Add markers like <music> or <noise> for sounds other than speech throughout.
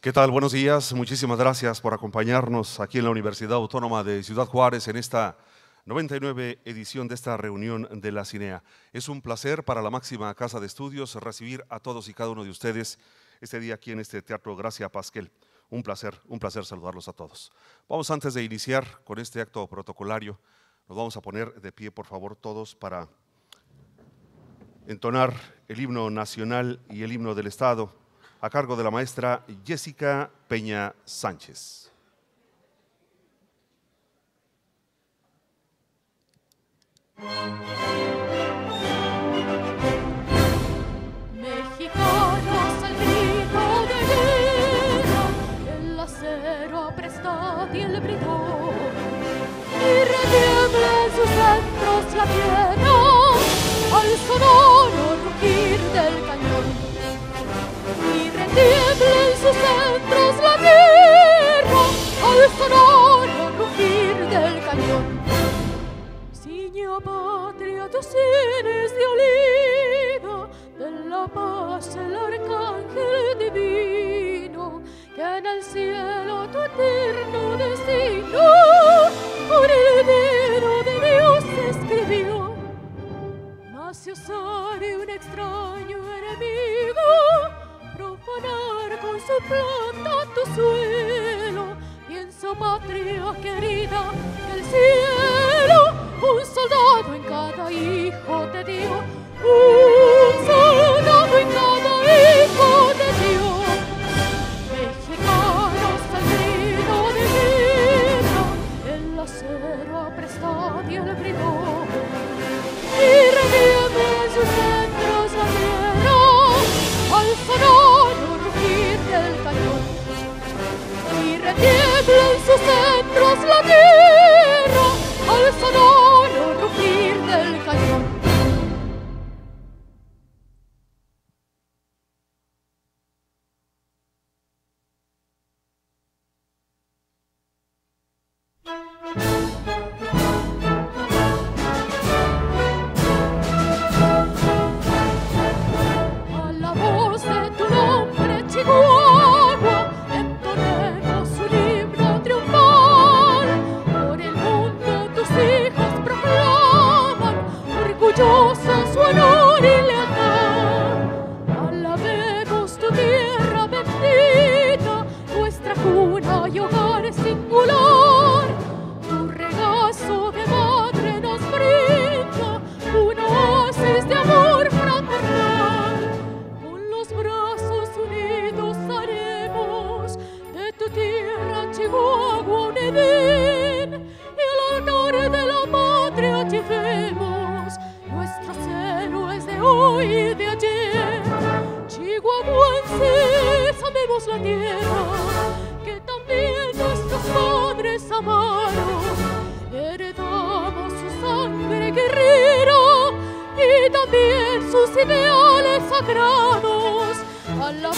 ¿Qué tal? Buenos días. Muchísimas gracias por acompañarnos aquí en la Universidad Autónoma de Ciudad Juárez en esta 99 edición de esta reunión de la CINEA. Es un placer para la máxima casa de estudios recibir a todos y cada uno de ustedes este día aquí en este Teatro Gracia Pasquel. Un placer, un placer saludarlos a todos. Vamos antes de iniciar con este acto protocolario, nos vamos a poner de pie, por favor, todos para entonar el himno nacional y el himno del Estado a cargo de la maestra Jessica Peña Sánchez. Mexicanos al grito de guerra, el acero prestó y el britó, y retiembla en sus centros la tierra al sabor. tiembla en sus centros la tierra al sonoro rugir del cañón. Siña, patria tus sienes de oliva, de la paz el arcángel divino, que en el cielo tu eterno destino por el dedo de Dios escribió. Mas sobre un extraño enemigo, con su planta tu suelo. su patria querida del cielo, un soldado en cada hijo te Dios un soldado en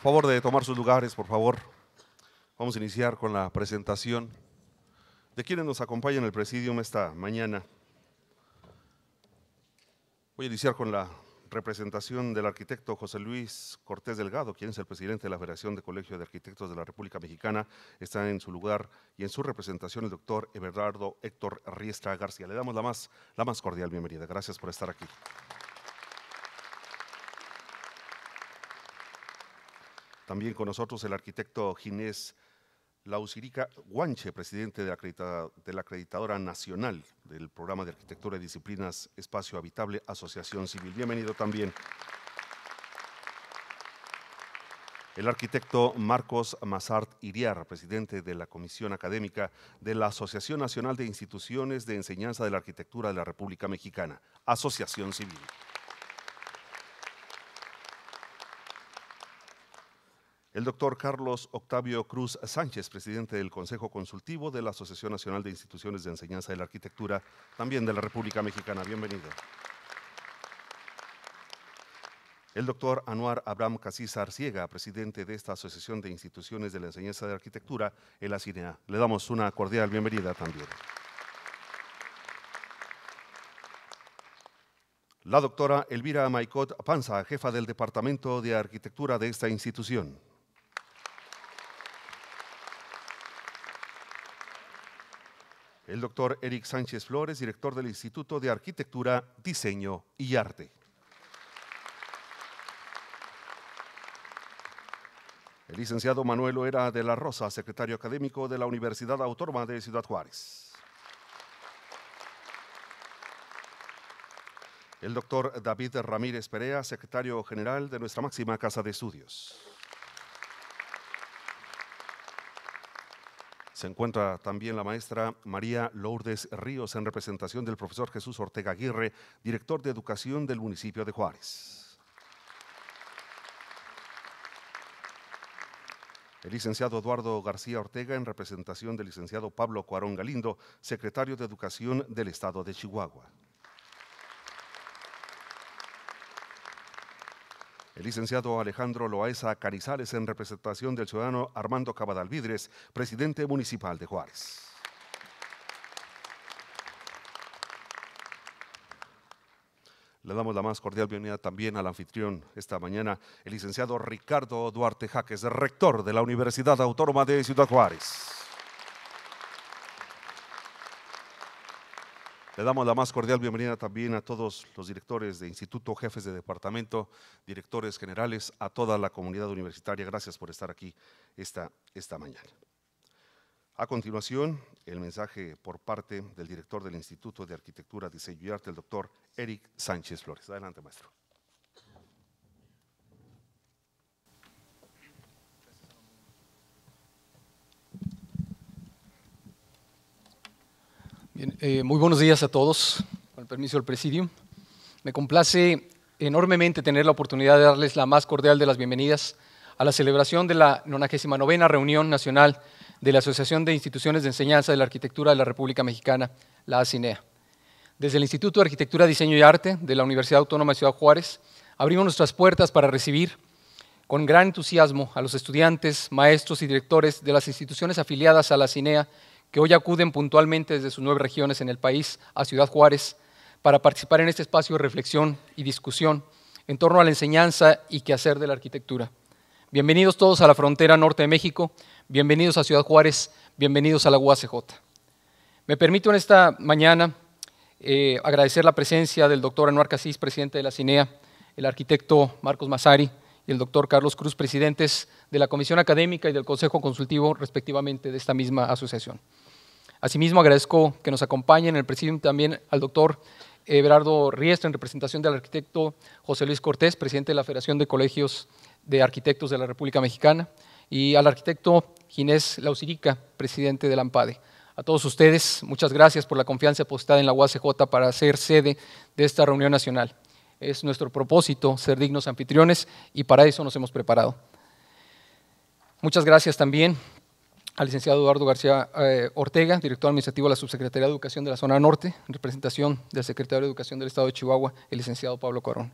Favor de tomar sus lugares, por favor. Vamos a iniciar con la presentación de quienes nos acompañan en el presidium esta mañana. Voy a iniciar con la representación del arquitecto José Luis Cortés Delgado, quien es el presidente de la Federación de Colegio de Arquitectos de la República Mexicana. Está en su lugar y en su representación el doctor Everardo Héctor Riestra García. Le damos la más, la más cordial bienvenida. Gracias por estar aquí. También con nosotros el arquitecto Ginés Lausirica Guanche, presidente de la, de la acreditadora nacional del programa de arquitectura y disciplinas Espacio Habitable, Asociación Civil. Bienvenido también. El arquitecto Marcos Mazart Iriar, presidente de la Comisión Académica de la Asociación Nacional de Instituciones de Enseñanza de la Arquitectura de la República Mexicana, Asociación Civil. El doctor Carlos Octavio Cruz Sánchez, presidente del Consejo Consultivo de la Asociación Nacional de Instituciones de Enseñanza de la Arquitectura, también de la República Mexicana. Bienvenido. El doctor Anuar Abraham Casís Arciega, presidente de esta Asociación de Instituciones de la Enseñanza de Arquitectura, el CINEA. E Le damos una cordial bienvenida también. La doctora Elvira Maicot Panza, jefa del Departamento de Arquitectura de esta institución. El doctor Eric Sánchez Flores, director del Instituto de Arquitectura, Diseño y Arte. El licenciado Manuel Oera de la Rosa, secretario académico de la Universidad Autónoma de Ciudad Juárez. El doctor David Ramírez Perea, secretario general de nuestra máxima Casa de Estudios. Se encuentra también la maestra María Lourdes Ríos en representación del profesor Jesús Ortega Aguirre, director de educación del municipio de Juárez. El licenciado Eduardo García Ortega en representación del licenciado Pablo Cuarón Galindo, secretario de Educación del Estado de Chihuahua. El licenciado Alejandro Loaiza Carizales en representación del ciudadano Armando Cabadalvidres, presidente municipal de Juárez. Le damos la más cordial bienvenida también al anfitrión esta mañana, el licenciado Ricardo Duarte Jaques, rector de la Universidad Autónoma de Ciudad Juárez. Le damos la más cordial bienvenida también a todos los directores de instituto, jefes de departamento, directores generales, a toda la comunidad universitaria. Gracias por estar aquí esta, esta mañana. A continuación, el mensaje por parte del director del Instituto de Arquitectura, Diseño y Arte, el doctor Eric Sánchez Flores. Adelante, maestro. Eh, muy buenos días a todos, con el permiso del presidium. Me complace enormemente tener la oportunidad de darles la más cordial de las bienvenidas a la celebración de la 99 Reunión Nacional de la Asociación de Instituciones de Enseñanza de la Arquitectura de la República Mexicana, la ACINEA. E Desde el Instituto de Arquitectura, Diseño y Arte de la Universidad Autónoma de Ciudad Juárez, abrimos nuestras puertas para recibir con gran entusiasmo a los estudiantes, maestros y directores de las instituciones afiliadas a la CINEA que hoy acuden puntualmente desde sus nueve regiones en el país a Ciudad Juárez para participar en este espacio de reflexión y discusión en torno a la enseñanza y quehacer de la arquitectura. Bienvenidos todos a la frontera norte de México, bienvenidos a Ciudad Juárez, bienvenidos a la UACJ. Me permito en esta mañana eh, agradecer la presencia del doctor Anuar Casís, presidente de la CINEA, el arquitecto Marcos Mazari y el doctor Carlos Cruz, presidentes de la Comisión Académica y del Consejo Consultivo, respectivamente, de esta misma asociación. Asimismo, agradezco que nos acompañen en el presidium también al doctor eberardo Riestra, en representación del arquitecto José Luis Cortés, presidente de la Federación de Colegios de Arquitectos de la República Mexicana, y al arquitecto Ginés Lausirica, presidente del AMPADE. A todos ustedes, muchas gracias por la confianza apostada en la UACJ para ser sede de esta reunión nacional. Es nuestro propósito ser dignos anfitriones y para eso nos hemos preparado. Muchas gracias también al licenciado Eduardo García eh, Ortega, director administrativo de la Subsecretaría de Educación de la Zona Norte, en representación del secretario de Educación del Estado de Chihuahua, el licenciado Pablo Cuarón.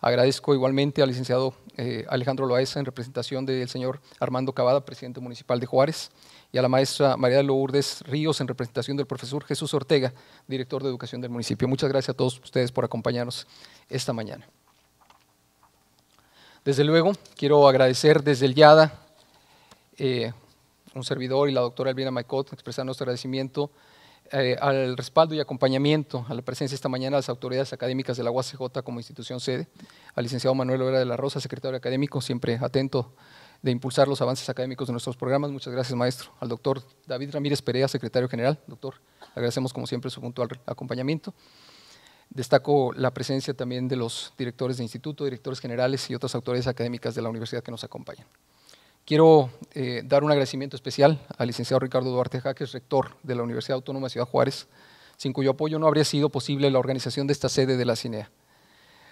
Agradezco igualmente al licenciado eh, Alejandro Loaiza, en representación del señor Armando Cavada, presidente municipal de Juárez, y a la maestra María Lourdes Ríos, en representación del profesor Jesús Ortega, director de Educación del municipio. Muchas gracias a todos ustedes por acompañarnos esta mañana. Desde luego, quiero agradecer desde el YADA, eh, un servidor y la doctora Elvira Maicot expresar nuestro agradecimiento eh, al respaldo y acompañamiento a la presencia esta mañana de las autoridades académicas de la UACJ como institución sede, al licenciado Manuel Obrera de la Rosa, secretario académico, siempre atento de impulsar los avances académicos de nuestros programas. Muchas gracias, maestro. Al doctor David Ramírez Perea, secretario general. Doctor, agradecemos como siempre su puntual acompañamiento. Destaco la presencia también de los directores de instituto, directores generales y otras autoridades académicas de la universidad que nos acompañan. Quiero eh, dar un agradecimiento especial al licenciado Ricardo Duarte Jaques, rector de la Universidad Autónoma de Ciudad Juárez, sin cuyo apoyo no habría sido posible la organización de esta sede de la CINEA.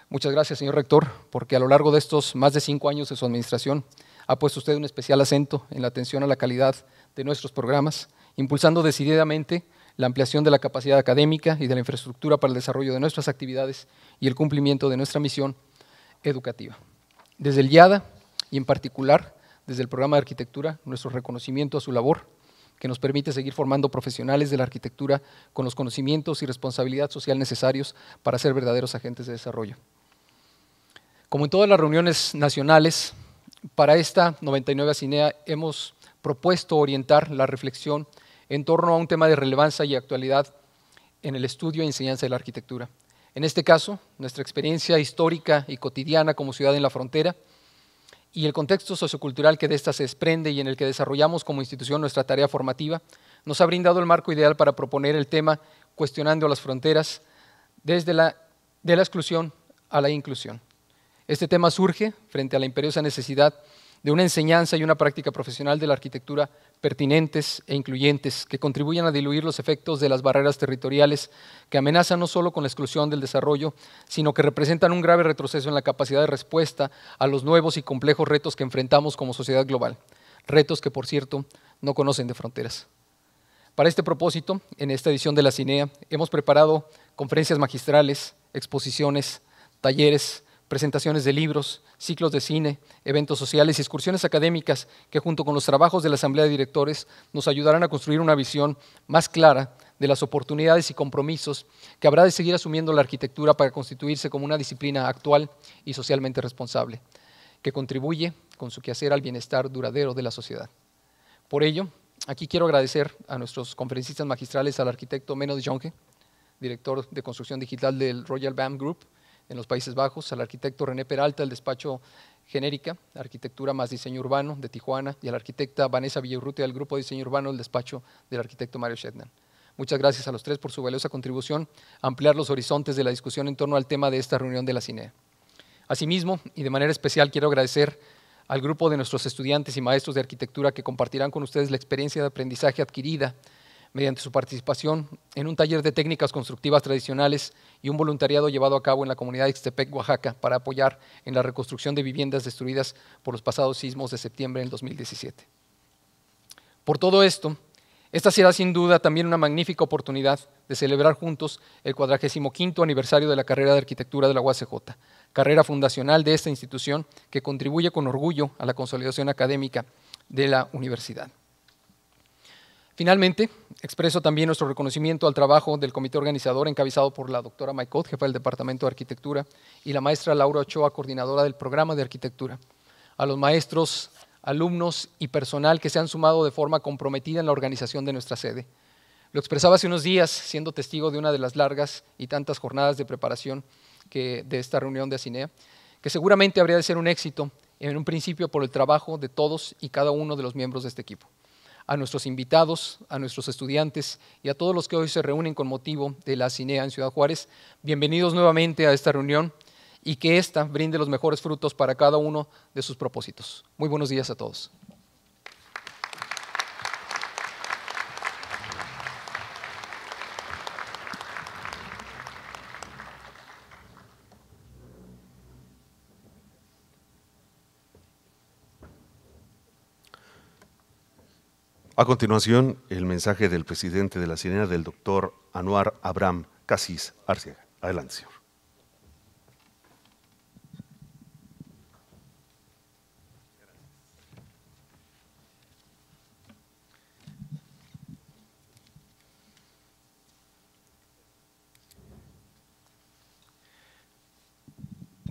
Muchas gracias, señor rector, porque a lo largo de estos más de cinco años de su administración ha puesto usted un especial acento en la atención a la calidad de nuestros programas, impulsando decididamente la ampliación de la capacidad académica y de la infraestructura para el desarrollo de nuestras actividades y el cumplimiento de nuestra misión educativa. Desde el IADA, y en particular desde el programa de arquitectura nuestro reconocimiento a su labor, que nos permite seguir formando profesionales de la arquitectura con los conocimientos y responsabilidad social necesarios para ser verdaderos agentes de desarrollo. Como en todas las reuniones nacionales, para esta 99 CINEA hemos propuesto orientar la reflexión en torno a un tema de relevancia y actualidad en el estudio e enseñanza de la arquitectura. En este caso, nuestra experiencia histórica y cotidiana como ciudad en la frontera y el contexto sociocultural que de esta se desprende y en el que desarrollamos como institución nuestra tarea formativa, nos ha brindado el marco ideal para proponer el tema cuestionando las fronteras desde la, de la exclusión a la inclusión. Este tema surge frente a la imperiosa necesidad de una enseñanza y una práctica profesional de la arquitectura pertinentes e incluyentes que contribuyan a diluir los efectos de las barreras territoriales que amenazan no solo con la exclusión del desarrollo, sino que representan un grave retroceso en la capacidad de respuesta a los nuevos y complejos retos que enfrentamos como sociedad global, retos que por cierto no conocen de fronteras. Para este propósito, en esta edición de la CINEA hemos preparado conferencias magistrales, exposiciones, talleres, presentaciones de libros, ciclos de cine, eventos sociales y excursiones académicas que junto con los trabajos de la Asamblea de Directores nos ayudarán a construir una visión más clara de las oportunidades y compromisos que habrá de seguir asumiendo la arquitectura para constituirse como una disciplina actual y socialmente responsable, que contribuye con su quehacer al bienestar duradero de la sociedad. Por ello, aquí quiero agradecer a nuestros conferencistas magistrales, al arquitecto menos Jonge, director de construcción digital del Royal BAM Group, en los Países Bajos, al arquitecto René Peralta del despacho Genérica, Arquitectura más Diseño Urbano de Tijuana, y al la arquitecta Vanessa Villarrutia del Grupo Diseño Urbano del despacho del arquitecto Mario Shetnan. Muchas gracias a los tres por su valiosa contribución a ampliar los horizontes de la discusión en torno al tema de esta reunión de la CINEA. Asimismo, y de manera especial, quiero agradecer al grupo de nuestros estudiantes y maestros de arquitectura que compartirán con ustedes la experiencia de aprendizaje adquirida mediante su participación en un taller de técnicas constructivas tradicionales y un voluntariado llevado a cabo en la comunidad de Ixtepec, Oaxaca, para apoyar en la reconstrucción de viviendas destruidas por los pasados sismos de septiembre del 2017. Por todo esto, esta será sin duda también una magnífica oportunidad de celebrar juntos el 45 aniversario de la carrera de arquitectura de la UACJ, carrera fundacional de esta institución que contribuye con orgullo a la consolidación académica de la universidad. Finalmente, expreso también nuestro reconocimiento al trabajo del comité organizador encabezado por la doctora Maicot, jefa del Departamento de Arquitectura, y la maestra Laura Ochoa, coordinadora del programa de arquitectura. A los maestros, alumnos y personal que se han sumado de forma comprometida en la organización de nuestra sede. Lo expresaba hace unos días, siendo testigo de una de las largas y tantas jornadas de preparación de esta reunión de ASINEA, que seguramente habría de ser un éxito en un principio por el trabajo de todos y cada uno de los miembros de este equipo a nuestros invitados, a nuestros estudiantes y a todos los que hoy se reúnen con motivo de la CINEA en Ciudad Juárez. Bienvenidos nuevamente a esta reunión y que esta brinde los mejores frutos para cada uno de sus propósitos. Muy buenos días a todos. A continuación, el mensaje del presidente de la Sirena, del doctor Anuar Abraham Casis Arciaga. Adelante, señor.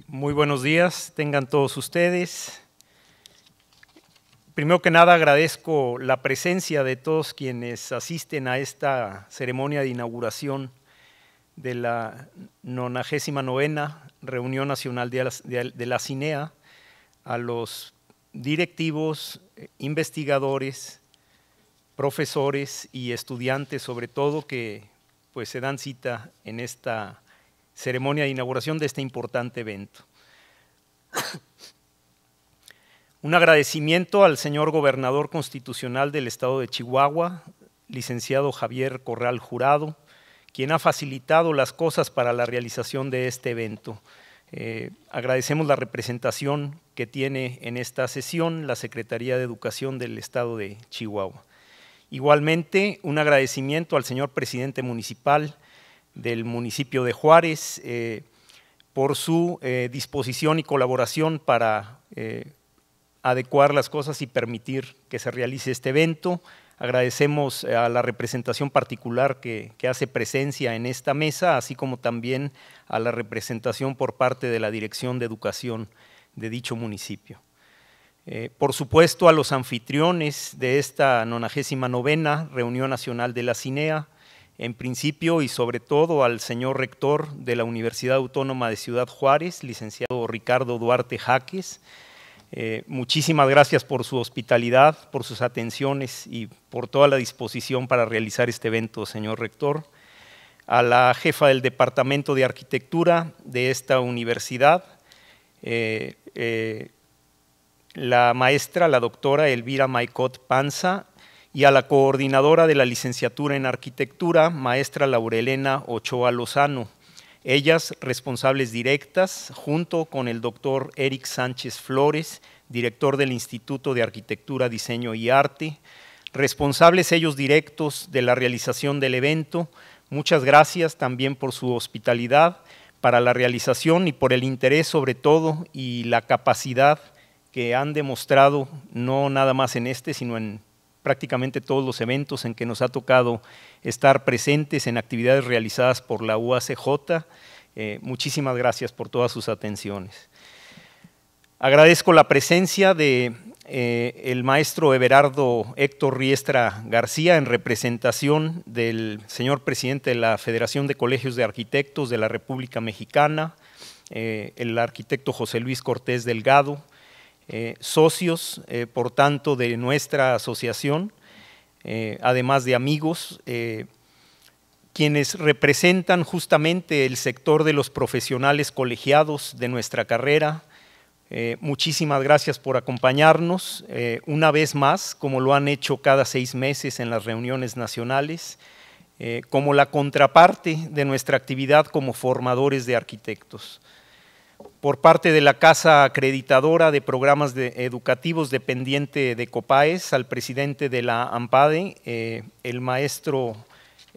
Muy buenos días, tengan todos ustedes. Primero que nada agradezco la presencia de todos quienes asisten a esta ceremonia de inauguración de la 99 Reunión Nacional de la, CINEA, a los directivos, investigadores, profesores y estudiantes sobre todo que pues, se dan cita en esta ceremonia de inauguración de este importante evento. Un agradecimiento al señor gobernador constitucional del estado de Chihuahua, licenciado Javier Corral Jurado, quien ha facilitado las cosas para la realización de este evento. Eh, agradecemos la representación que tiene en esta sesión la Secretaría de Educación del Estado de Chihuahua. Igualmente, un agradecimiento al señor presidente municipal del municipio de Juárez eh, por su eh, disposición y colaboración para adecuar las cosas y permitir que se realice este evento. Agradecemos eh, a la representación particular que, hace presencia en esta mesa, así como también a la representación por parte de la Dirección de Educación de dicho municipio. Eh, por supuesto, a los anfitriones de esta 99 Reunión Nacional de la CINEA, en principio y sobre todo al señor rector de la Universidad Autónoma de Ciudad Juárez, licenciado Ricardo Duarte Jaques, eh, muchísimas gracias por su hospitalidad, por sus atenciones y por toda la disposición para realizar este evento, señor rector. A la jefa del Departamento de Arquitectura de esta universidad, eh, eh, la maestra, la doctora Elvira Maicot Panza, y a la coordinadora de la licenciatura en arquitectura, maestra Laurelena Ochoa Lozano ellas responsables directas, junto con el doctor Eric Sánchez Flores, director del Instituto de Arquitectura, Diseño y Arte, responsables ellos directos de la realización del evento. Muchas gracias también por su hospitalidad para la realización y por el interés sobre todo y la capacidad que han demostrado, no nada más en este, sino en prácticamente todos los eventos en que nos ha tocado estar presentes en actividades realizadas por la UACJ. Eh, muchísimas gracias por todas sus atenciones. Agradezco la presencia de eh, el maestro Everardo Héctor Riestra García en representación del señor presidente de la Federación de Colegios de Arquitectos de la República Mexicana, eh, el arquitecto José Luis Cortés Delgado, eh, socios, eh, por tanto, de nuestra asociación, eh, además de amigos, quienes representan justamente el sector de los profesionales colegiados de nuestra carrera. muchísimas gracias por acompañarnos una vez más, como lo han hecho cada seis meses en las reuniones nacionales, como la contraparte de nuestra actividad como formadores de arquitectos por parte de la Casa Acreditadora de Programas Educativos dependiente de COPAES al presidente de la AMPADE, eh, el maestro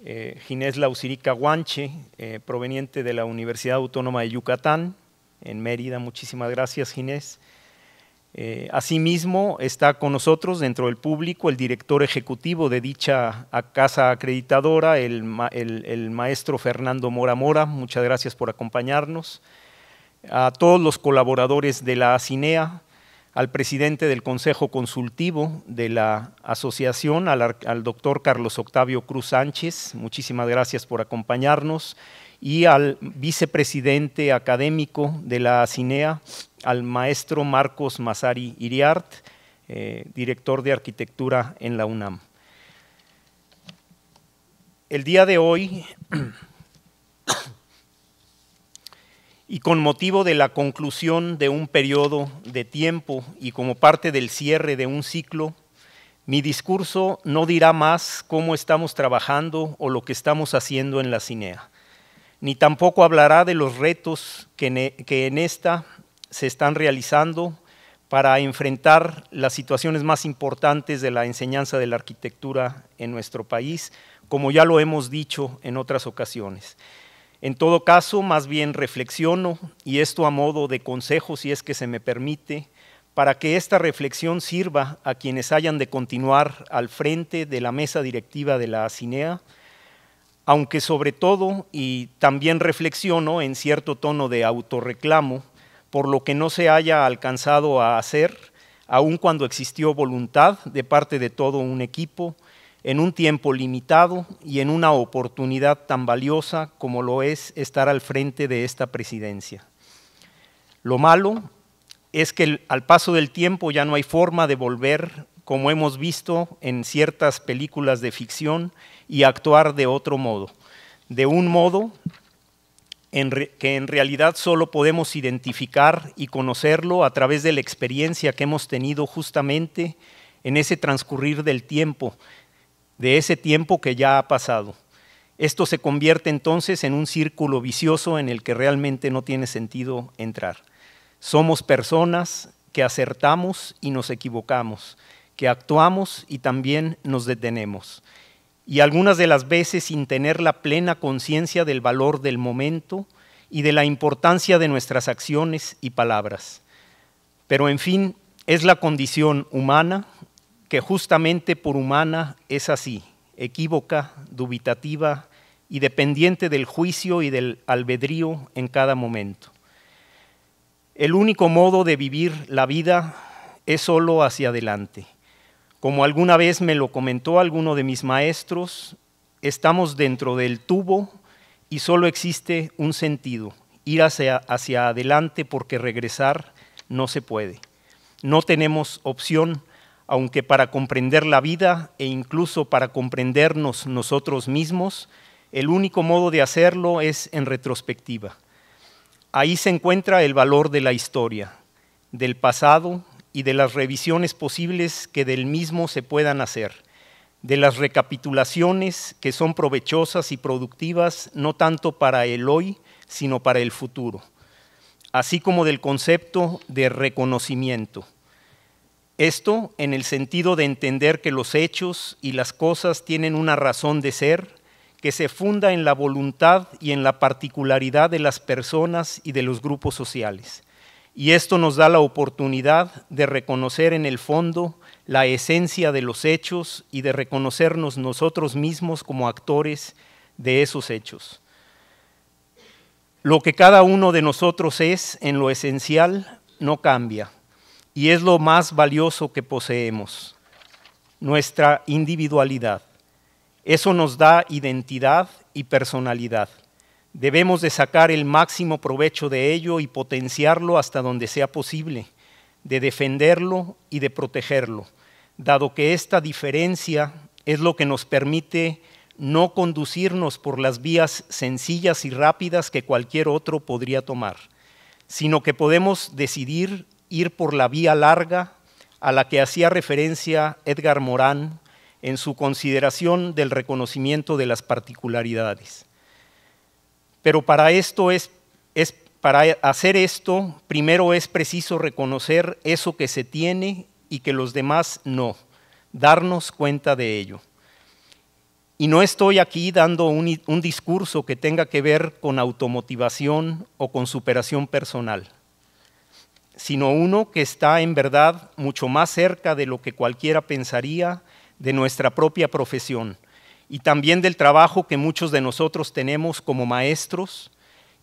eh, Ginés Lausirica Guanche, eh, proveniente de la Universidad Autónoma de Yucatán, en Mérida. Muchísimas gracias, Ginés. asimismo, está con nosotros dentro del público el director ejecutivo de dicha casa acreditadora, el, el maestro Fernando Mora Mora. Muchas gracias por acompañarnos a todos los colaboradores de la CINEA, al presidente del Consejo Consultivo de la Asociación, al, doctor Carlos Octavio Cruz Sánchez, muchísimas gracias por acompañarnos, y al vicepresidente académico de la CINEA, al maestro Marcos Mazari Iriart, eh, director de arquitectura en la UNAM. El día de hoy y con motivo de la conclusión de un periodo de tiempo y como parte del cierre de un ciclo, mi discurso no dirá más cómo estamos trabajando o lo que estamos haciendo en la CINEA, ni tampoco hablará de los retos que, que en esta se están realizando para enfrentar las situaciones más importantes de la enseñanza de la arquitectura en nuestro país, como ya lo hemos dicho en otras ocasiones. En todo caso, más bien reflexiono, y esto a modo de consejo si es que se me permite, para que esta reflexión sirva a quienes hayan de continuar al frente de la mesa directiva de la CINEA, aunque sobre todo y también reflexiono en cierto tono de autorreclamo por lo que no se haya alcanzado a hacer, aun cuando existió voluntad de parte de todo un equipo en un tiempo limitado y en una oportunidad tan valiosa como lo es estar al frente de esta presidencia. Lo malo es que al paso del tiempo ya no hay forma de volver, como hemos visto en ciertas películas de ficción, y actuar de otro modo, de un modo que en realidad solo podemos identificar y conocerlo a través de la experiencia que hemos tenido justamente en ese transcurrir del tiempo, de ese tiempo que ya ha pasado. Esto se convierte entonces en un círculo vicioso en el que realmente no tiene sentido entrar. Somos personas que acertamos y nos equivocamos, que actuamos y también nos detenemos. Y algunas de las veces sin tener la plena conciencia del valor del momento y de la importancia de nuestras acciones y palabras. Pero en fin, es la condición humana que justamente por humana es así, equívoca, dubitativa y dependiente del juicio y del albedrío en cada momento. El único modo de vivir la vida es solo hacia adelante. Como alguna vez me lo comentó alguno de mis maestros, estamos dentro del tubo y solo existe un sentido, ir hacia, hacia adelante porque regresar no se puede. No tenemos opción aunque para comprender la vida e incluso para comprendernos nosotros mismos, el único modo de hacerlo es en retrospectiva. Ahí se encuentra el valor de la historia, del pasado y de las revisiones posibles que del mismo se puedan hacer, de las recapitulaciones que son provechosas y productivas no tanto para el hoy, sino para el futuro, así como del concepto de reconocimiento esto en el sentido de entender que los hechos y las cosas tienen una razón de ser que se funda en la voluntad y en la particularidad de las personas y de los grupos sociales. Y esto nos da la oportunidad de reconocer en el fondo la esencia de los hechos y de reconocernos nosotros mismos como actores de esos hechos. Lo que cada uno de nosotros es en lo esencial no cambia y es lo más valioso que poseemos, nuestra individualidad. Eso nos da identidad y personalidad. Debemos de sacar el máximo provecho de ello y potenciarlo hasta donde sea posible, de defenderlo y de protegerlo, dado que esta diferencia es lo que nos permite no conducirnos por las vías sencillas y rápidas que cualquier otro podría tomar, sino que podemos decidir ir por la vía larga a la que hacía referencia Edgar Morán en su consideración del reconocimiento de las particularidades. Pero para esto es, para hacer esto, primero es preciso reconocer eso que se tiene y que los demás no, darnos cuenta de ello. Y no estoy aquí dando un discurso que tenga que ver con automotivación o con superación personal sino uno que está en verdad mucho más cerca de lo que cualquiera pensaría de nuestra propia profesión y también del trabajo que muchos de nosotros tenemos como maestros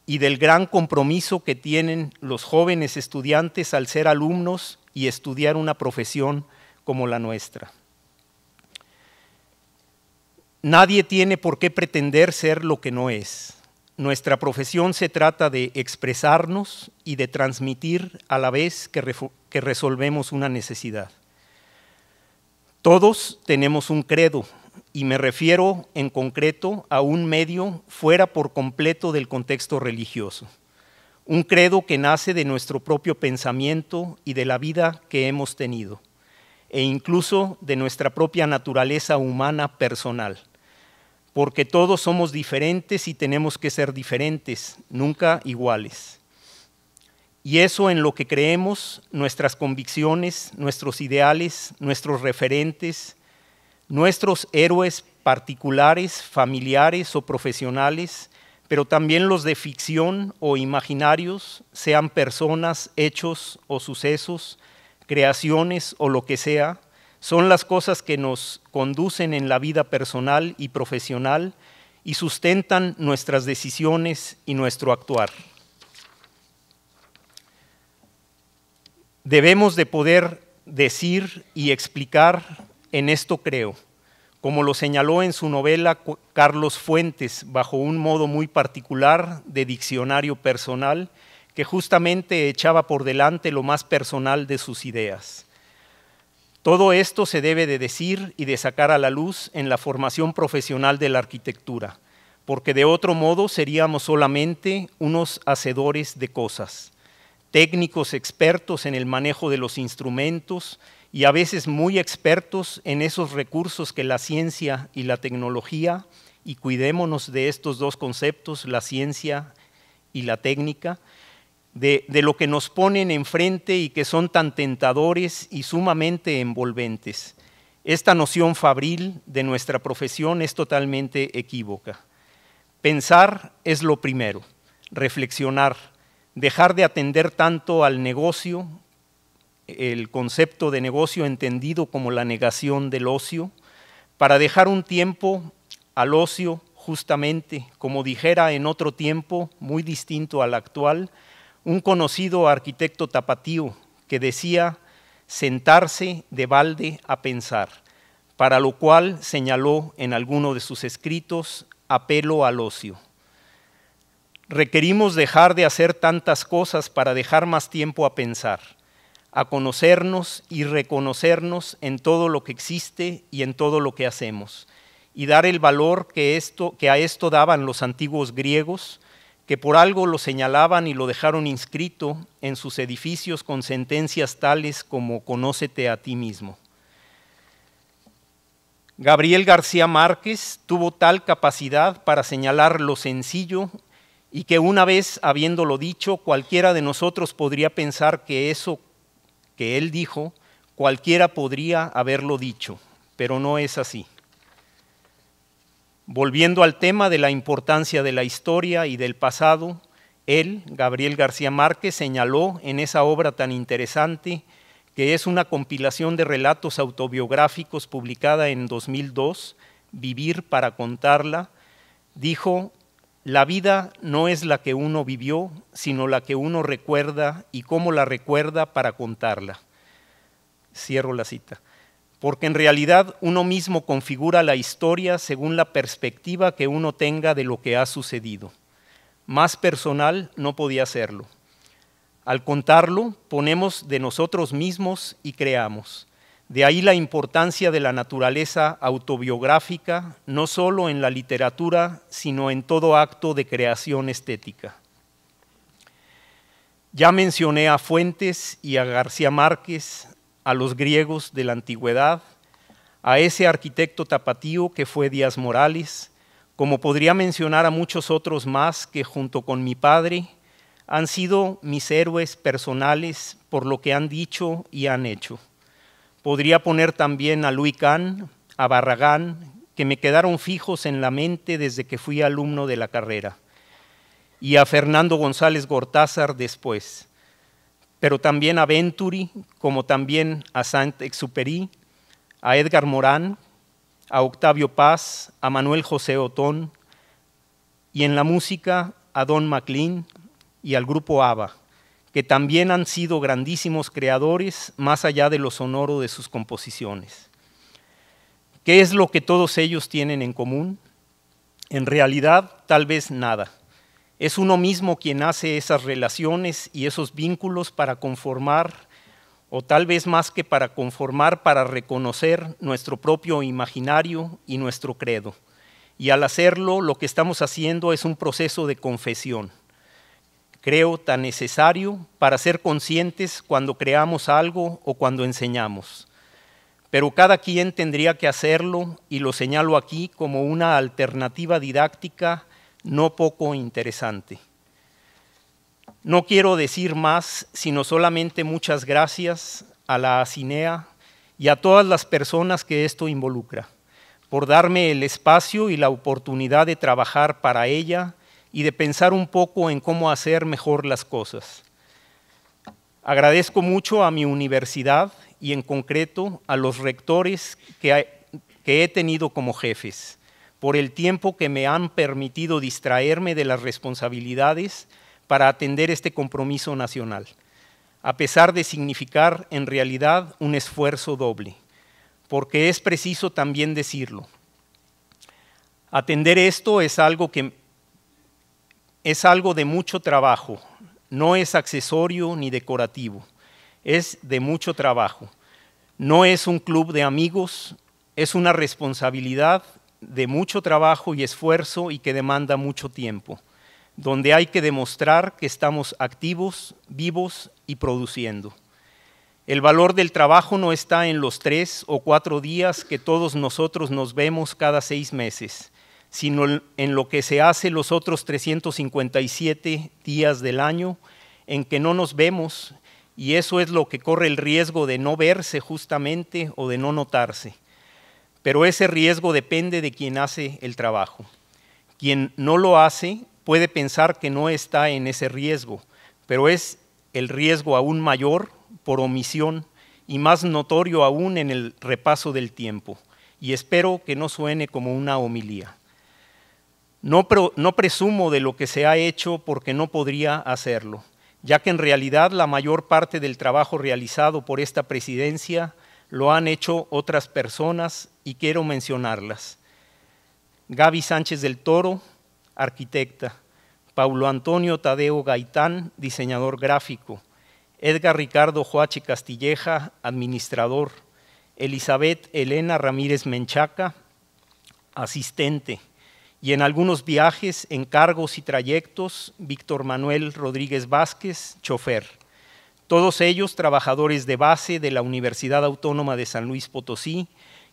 y del gran compromiso que tienen los jóvenes estudiantes al ser alumnos y estudiar una profesión como la nuestra. Nadie tiene por qué pretender ser lo que no es. Nuestra profesión se trata de expresarnos y de transmitir a la vez que, resolvemos una necesidad. Todos tenemos un credo, y me refiero en concreto a un medio fuera por completo del contexto religioso, un credo que nace de nuestro propio pensamiento y de la vida que hemos tenido, e incluso de nuestra propia naturaleza humana personal porque todos somos diferentes y tenemos que ser diferentes, nunca iguales. Y eso en lo que creemos, nuestras convicciones, nuestros ideales, nuestros referentes, nuestros héroes particulares, familiares o profesionales, pero también los de ficción o imaginarios, sean personas, hechos o sucesos, creaciones o lo que sea, son las cosas que nos conducen en la vida personal y profesional y sustentan nuestras decisiones y nuestro actuar. Debemos de poder decir y explicar en esto creo, como lo señaló en su novela Carlos Fuentes bajo un modo muy particular de diccionario personal que justamente echaba por delante lo más personal de sus ideas. Todo esto se debe de decir y de sacar a la luz en la formación profesional de la arquitectura, porque de otro modo seríamos solamente unos hacedores de cosas, técnicos expertos en el manejo de los instrumentos y a veces muy expertos en esos recursos que la ciencia y la tecnología, y cuidémonos de estos dos conceptos, la ciencia y la técnica, de, lo que nos ponen enfrente y que son tan tentadores y sumamente envolventes. Esta noción fabril de nuestra profesión es totalmente equívoca. Pensar es lo primero, reflexionar, dejar de atender tanto al negocio, el concepto de negocio entendido como la negación del ocio, para dejar un tiempo al ocio justamente, como dijera en otro tiempo muy distinto al actual, un conocido arquitecto tapatío que decía sentarse de balde a pensar, para lo cual señaló en alguno de sus escritos apelo al ocio. Requerimos dejar de hacer tantas cosas para dejar más tiempo a pensar, a conocernos y reconocernos en todo lo que existe y en todo lo que hacemos, y dar el valor que, esto, que a esto daban los antiguos griegos, que por algo lo señalaban y lo dejaron inscrito en sus edificios con sentencias tales como Conócete a ti mismo. Gabriel García Márquez tuvo tal capacidad para señalar lo sencillo y que una vez habiéndolo dicho, cualquiera de nosotros podría pensar que eso que él dijo, cualquiera podría haberlo dicho, pero no es así. Volviendo al tema de la importancia de la historia y del pasado, él, Gabriel García Márquez, señaló en esa obra tan interesante que es una compilación de relatos autobiográficos publicada en 2002, Vivir para contarla, dijo, la vida no es la que uno vivió, sino la que uno recuerda y cómo la recuerda para contarla. Cierro la cita porque en realidad uno mismo configura la historia según la perspectiva que uno tenga de lo que ha sucedido. Más personal no podía serlo. Al contarlo, ponemos de nosotros mismos y creamos. De ahí la importancia de la naturaleza autobiográfica, no solo en la literatura, sino en todo acto de creación estética. Ya mencioné a Fuentes y a García Márquez, a los griegos de la antigüedad, a ese arquitecto tapatío que fue Díaz Morales, como podría mencionar a muchos otros más que junto con mi padre han sido mis héroes personales por lo que han dicho y han hecho. Podría poner también a Luis Kahn, a Barragán, que me quedaron fijos en la mente desde que fui alumno de la carrera, y a Fernando González Gortázar después pero también a Venturi, como también a Saint-Exupéry, a Edgar Morán, a Octavio Paz, a Manuel José Otón, y en la música a Don McLean y al grupo ABBA, que también han sido grandísimos creadores más allá de lo sonoro de sus composiciones. ¿Qué es lo que todos ellos tienen en común? En realidad, tal vez nada. Es uno mismo quien hace esas relaciones y esos vínculos para conformar, o tal vez más que para conformar, para reconocer nuestro propio imaginario y nuestro credo. Y al hacerlo, lo que estamos haciendo es un proceso de confesión. Creo tan necesario para ser conscientes cuando creamos algo o cuando enseñamos. Pero cada quien tendría que hacerlo, y lo señalo aquí como una alternativa didáctica no poco interesante. No quiero decir más, sino solamente muchas gracias a la CINEA y a todas las personas que esto involucra, por darme el espacio y la oportunidad de trabajar para ella y de pensar un poco en cómo hacer mejor las cosas. Agradezco mucho a mi universidad y en concreto a los rectores que, he tenido como jefes por el tiempo que me han permitido distraerme de las responsabilidades para atender este compromiso nacional, a pesar de significar en realidad un esfuerzo doble, porque es preciso también decirlo. Atender esto es algo que es algo de mucho trabajo, no es accesorio ni decorativo, es de mucho trabajo. No es un club de amigos, es una responsabilidad de mucho trabajo y esfuerzo y que demanda mucho tiempo, donde hay que demostrar que estamos activos, vivos y produciendo. El valor del trabajo no está en los tres o cuatro días que todos nosotros nos vemos cada seis meses, sino en lo que se hace los otros 357 días del año en que no nos vemos y eso es lo que corre el riesgo de no verse justamente o de no notarse pero ese riesgo depende de quien hace el trabajo. Quien no lo hace puede pensar que no está en ese riesgo, pero es el riesgo aún mayor por omisión y más notorio aún en el repaso del tiempo. Y espero que no suene como una homilía. No, presumo de lo que se ha hecho porque no podría hacerlo, ya que en realidad la mayor parte del trabajo realizado por esta presidencia lo han hecho otras personas y quiero mencionarlas. Gaby Sánchez del Toro, arquitecta. Paulo Antonio Tadeo Gaitán, diseñador gráfico. Edgar Ricardo Joache Castilleja, administrador. Elizabeth Elena Ramírez Menchaca, asistente. Y en algunos viajes, encargos y trayectos, Víctor Manuel Rodríguez Vázquez, chofer. Todos ellos trabajadores de base de la Universidad Autónoma de San Luis Potosí,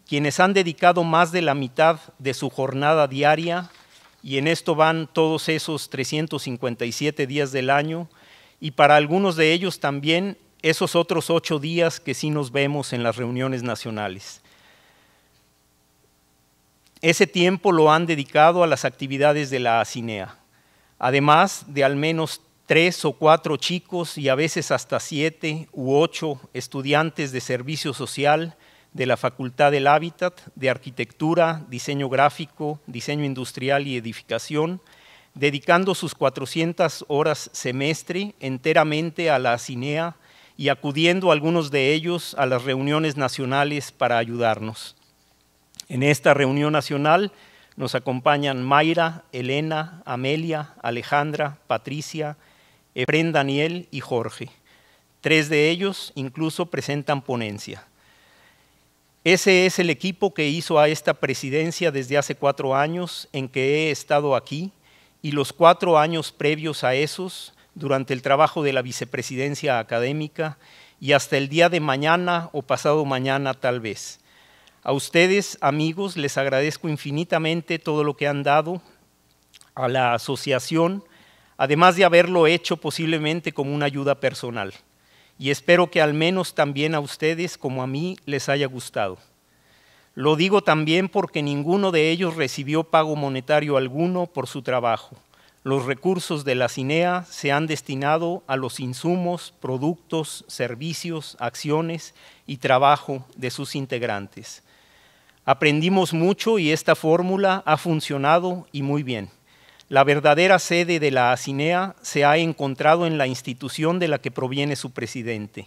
quienes han dedicado más de la mitad de su jornada diaria, y en esto van todos esos 357 días del año, y para algunos de ellos también esos otros ocho días que sí nos vemos en las reuniones nacionales. Ese tiempo lo han dedicado a las actividades de la CINEA, además de al menos tres o cuatro chicos y a veces hasta siete u ocho estudiantes de servicio social de la Facultad del Hábitat de Arquitectura, Diseño Gráfico, Diseño Industrial y Edificación, dedicando sus 400 horas semestre enteramente a la CINEA y acudiendo algunos de ellos a las reuniones nacionales para ayudarnos. En esta reunión nacional nos acompañan Mayra, Elena, Amelia, Alejandra, Patricia, Efren Daniel y Jorge. Tres de ellos incluso presentan ponencia. Ese es el equipo que hizo a esta presidencia desde hace cuatro años en que he estado aquí y los cuatro años previos a esos, durante el trabajo de la vicepresidencia académica y hasta el día de mañana o pasado mañana tal vez. A ustedes, amigos, les agradezco infinitamente todo lo que han dado a la asociación, además de haberlo hecho posiblemente como una ayuda personal y espero que al menos también a ustedes como a mí les haya gustado. Lo digo también porque ninguno de ellos recibió pago monetario alguno por su trabajo. Los recursos de la CINEA se han destinado a los insumos, productos, servicios, acciones y trabajo de sus integrantes. Aprendimos mucho y esta fórmula ha funcionado y muy bien. La verdadera sede de la Acinea se ha encontrado en la institución de la que proviene su presidente.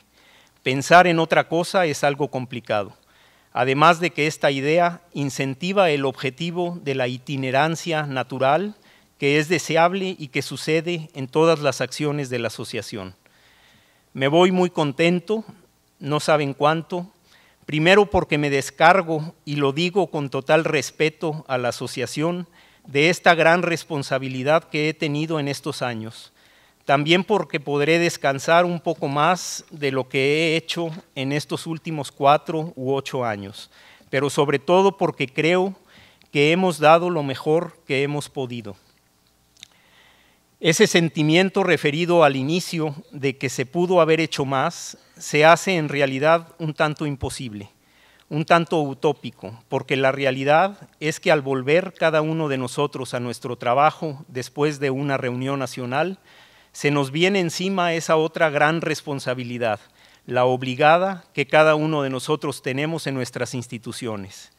Pensar en otra cosa es algo complicado, además de que esta idea incentiva el objetivo de la itinerancia natural que es deseable y que sucede en todas las acciones de la asociación. Me voy muy contento, no saben cuánto, primero porque me descargo y lo digo con total respeto a la asociación, de esta gran responsabilidad que he tenido en estos años. También porque podré descansar un poco más de lo que he hecho en estos últimos cuatro u ocho años, pero sobre todo porque creo que hemos dado lo mejor que hemos podido. Ese sentimiento referido al inicio de que se pudo haber hecho más se hace en realidad un tanto imposible un tanto utópico, porque la realidad es que al volver cada uno de nosotros a nuestro trabajo después de una reunión nacional, se nos viene encima esa otra gran responsabilidad, la obligada que cada uno de nosotros tenemos en nuestras instituciones.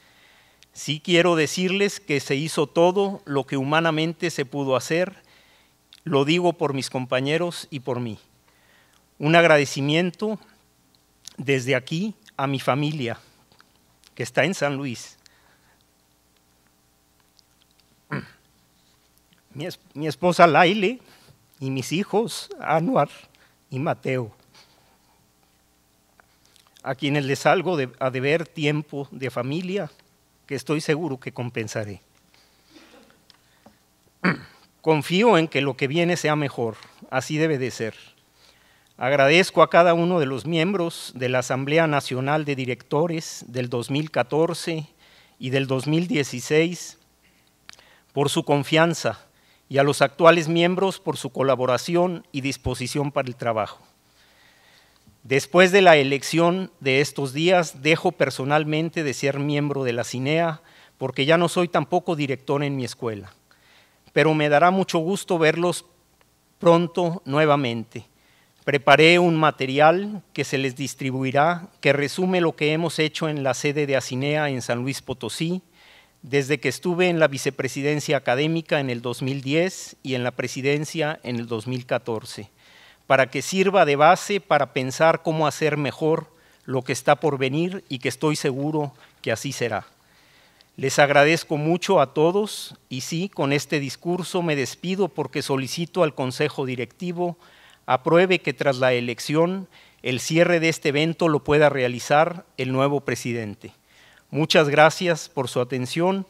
Sí quiero decirles que se hizo todo lo que humanamente se pudo hacer, lo digo por mis compañeros y por mí. Un agradecimiento desde aquí a mi familia, que está en San Luis. <clears throat> Mi, esposa Laile y mis hijos Anuar y Mateo, a quienes les salgo a deber tiempo de familia que estoy seguro que compensaré. <clears throat> Confío en que lo que viene sea mejor, así debe de ser. Agradezco a cada uno de los miembros de la Asamblea Nacional de Directores del 2014 y del 2016 por su confianza y a los actuales miembros por su colaboración y disposición para el trabajo. Después de la elección de estos días, dejo personalmente de ser miembro de la CINEA porque ya no soy tampoco director en mi escuela, pero me dará mucho gusto verlos pronto nuevamente Preparé un material que se les distribuirá que resume lo que hemos hecho en la sede de Acinea en San Luis Potosí desde que estuve en la vicepresidencia académica en el 2010 y en la presidencia en el 2014, para que sirva de base para pensar cómo hacer mejor lo que está por venir y que estoy seguro que así será. Les agradezco mucho a todos y sí, con este discurso me despido porque solicito al Consejo Directivo apruebe que tras la elección el cierre de este evento lo pueda realizar el nuevo presidente. Muchas gracias por su atención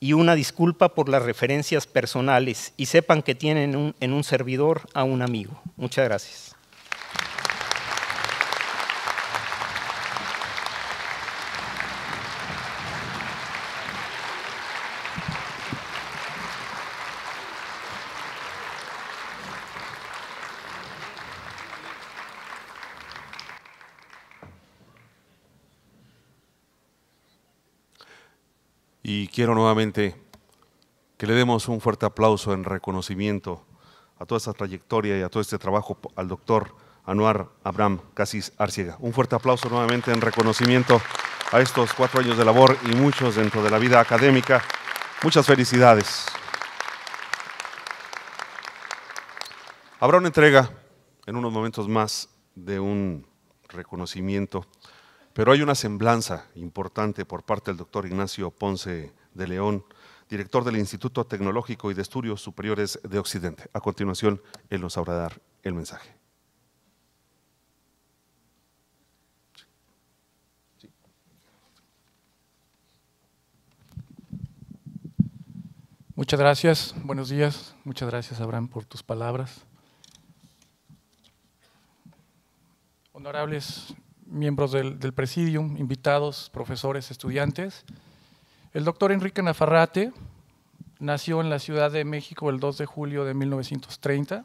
y una disculpa por las referencias personales y sepan que tienen en un servidor a un amigo. Muchas gracias. quiero nuevamente que le demos un fuerte aplauso en reconocimiento a toda esta trayectoria y a todo este trabajo al doctor Anuar Abraham Casis Arciega. Un fuerte aplauso nuevamente en reconocimiento a estos cuatro años de labor y muchos dentro de la vida académica. Muchas felicidades. Habrá una entrega en unos momentos más de un reconocimiento, pero hay una semblanza importante por parte del doctor Ignacio Ponce de León, director del Instituto Tecnológico y de Estudios Superiores de Occidente. A continuación, él nos habrá dar el mensaje. Muchas gracias, buenos días, muchas gracias Abraham por tus palabras. Honorables miembros del, del presidium, invitados, profesores, estudiantes, el doctor Enrique Nafarrate nació en la Ciudad de México el 2 de julio de 1930.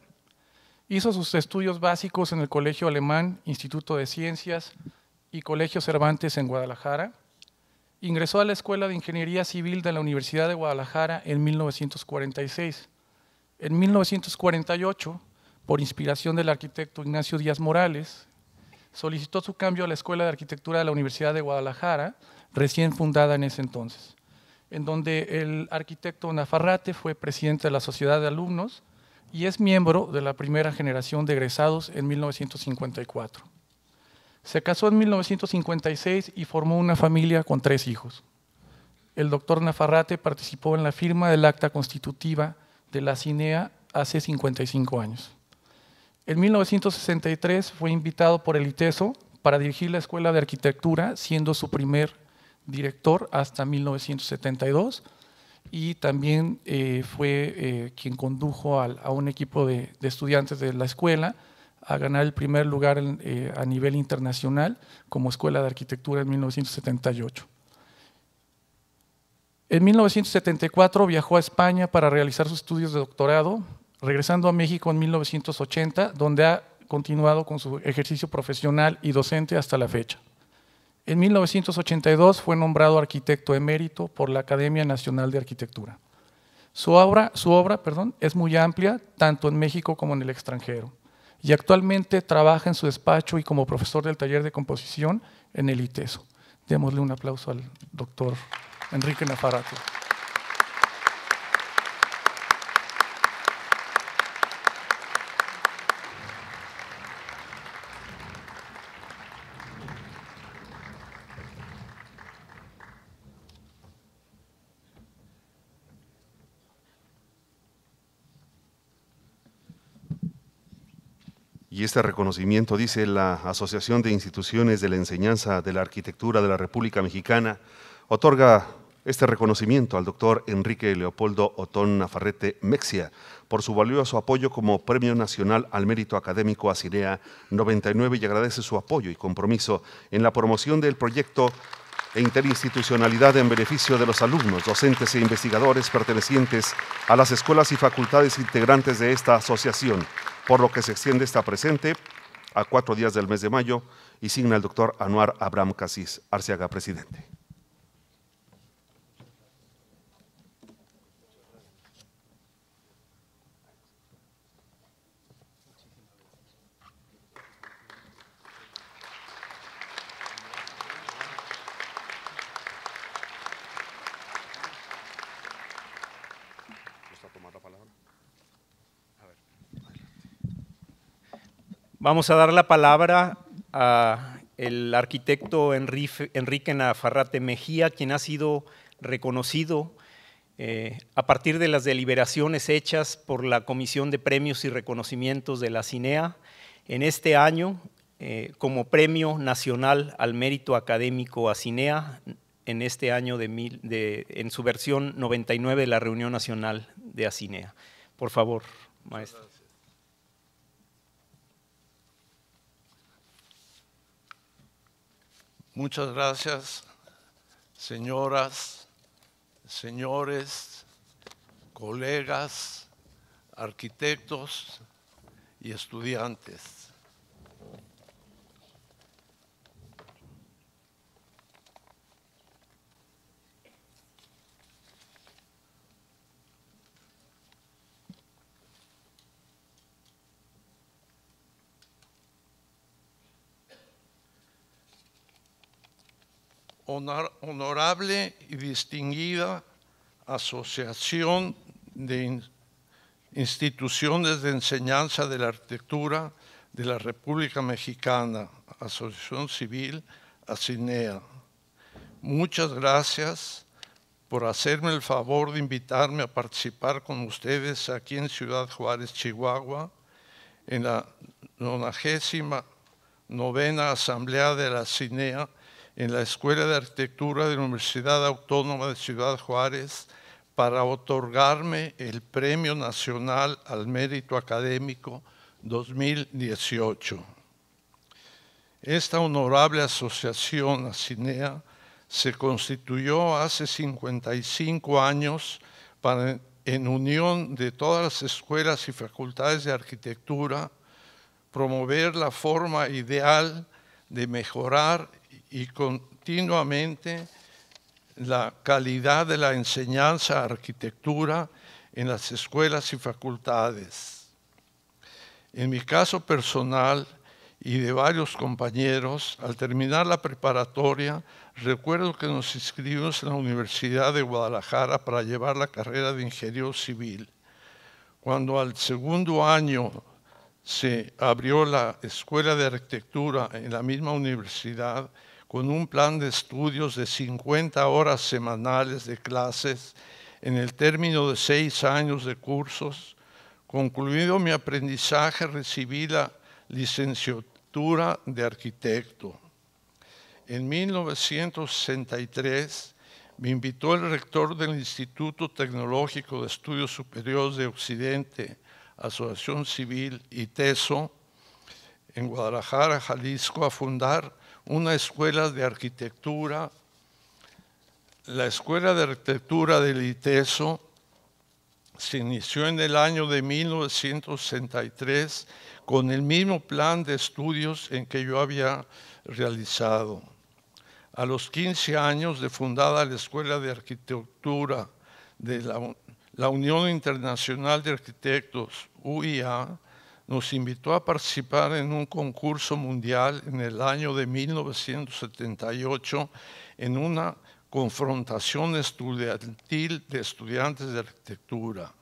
Hizo sus estudios básicos en el Colegio Alemán, Instituto de Ciencias y Colegio Cervantes en Guadalajara. Ingresó a la Escuela de Ingeniería Civil de la Universidad de Guadalajara en 1946. En 1948, por inspiración del arquitecto Ignacio Díaz Morales, solicitó su cambio a la Escuela de Arquitectura de la Universidad de Guadalajara, recién fundada en ese entonces en donde el arquitecto Nafarrate fue presidente de la Sociedad de Alumnos y es miembro de la primera generación de egresados en 1954. Se casó en 1956 y formó una familia con tres hijos. El doctor Nafarrate participó en la firma del acta constitutiva de la CINEA hace 55 años. En 1963 fue invitado por el ITESO para dirigir la Escuela de Arquitectura, siendo su primer director hasta 1972 y también eh, fue eh, quien condujo a, un equipo de, estudiantes de la escuela a ganar el primer lugar eh, a nivel internacional como Escuela de Arquitectura en 1978. En 1974 viajó a España para realizar sus estudios de doctorado, regresando a México en 1980, donde ha continuado con su ejercicio profesional y docente hasta la fecha. En 1982 fue nombrado arquitecto emérito por la Academia Nacional de Arquitectura. Su obra, perdón, es muy amplia, tanto en México como en el extranjero, y actualmente trabaja en su despacho y como profesor del taller de composición en el ITESO. Démosle un aplauso al doctor Enrique Nafarato. Y este reconocimiento, dice la Asociación de Instituciones de la Enseñanza de la Arquitectura de la República Mexicana, otorga este reconocimiento al doctor Enrique Leopoldo Otón Nafarrete Mexia por su valioso apoyo como Premio Nacional al Mérito Académico ACIREA 99 y agradece su apoyo y compromiso en la promoción del proyecto e interinstitucionalidad en beneficio de los alumnos, docentes e investigadores pertenecientes a las escuelas y facultades integrantes de esta asociación por lo que se extiende está presente a cuatro días del mes de mayo y signa el doctor Anuar Abraham Casís Arciaga presidente. Vamos a dar la palabra a el arquitecto Enrique Nafarrate Mejía, quien ha sido reconocido eh, a partir de las deliberaciones hechas por la Comisión de Premios y Reconocimientos de la CINEA en este año eh, como Premio Nacional al Mérito Académico a CINEA en este año de, de en su versión 99 de la Reunión Nacional de CINEA. Por favor, maestro. Muchas gracias, señoras, señores, colegas, arquitectos y estudiantes. honorable y distinguida Asociación de Instituciones de Enseñanza de la Arquitectura de la República Mexicana, Asociación Civil ACINEA. Muchas gracias por hacerme el favor de invitarme a participar con ustedes aquí en Ciudad Juárez, Chihuahua, en la 99 Asamblea de la CINEA en la Escuela de Arquitectura de la Universidad Autónoma de Ciudad Juárez para otorgarme el Premio Nacional al Mérito Académico 2018. Esta honorable asociación, ACINEA, se constituyó hace 55 años para, en unión de todas las escuelas y facultades de arquitectura, promover la forma ideal de mejorar y continuamente la calidad de la enseñanza, arquitectura en las escuelas y facultades. En mi caso personal y de varios compañeros, al terminar la preparatoria, recuerdo que nos inscribimos en la Universidad de Guadalajara para llevar la carrera de ingeniero civil. Cuando al segundo año se abrió la Escuela de Arquitectura en la misma universidad, con un plan de estudios de 50 horas semanales de clases en el término de seis años de cursos. Concluido mi aprendizaje, recibí la licenciatura de arquitecto. En 1963 me invitó el rector del Instituto Tecnológico de Estudios Superiores de Occidente, Asociación Civil y TESO, en Guadalajara, Jalisco, a fundar una escuela de arquitectura, la escuela de arquitectura del ITESO se inició en el año de 1963 con el mismo plan de estudios en que yo había realizado. A los 15 años de fundada la Escuela de Arquitectura de la, la Unión Internacional de Arquitectos, UIA, nos invitó a participar en un concurso mundial en el año de 1978 en una confrontación estudiantil de estudiantes de arquitectura.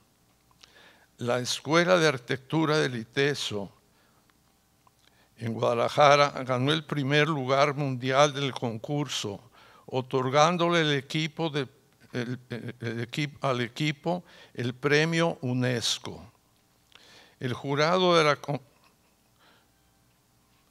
La Escuela de Arquitectura del ITESO en Guadalajara ganó el primer lugar mundial del concurso, otorgándole al equipo el premio UNESCO. El jurado de la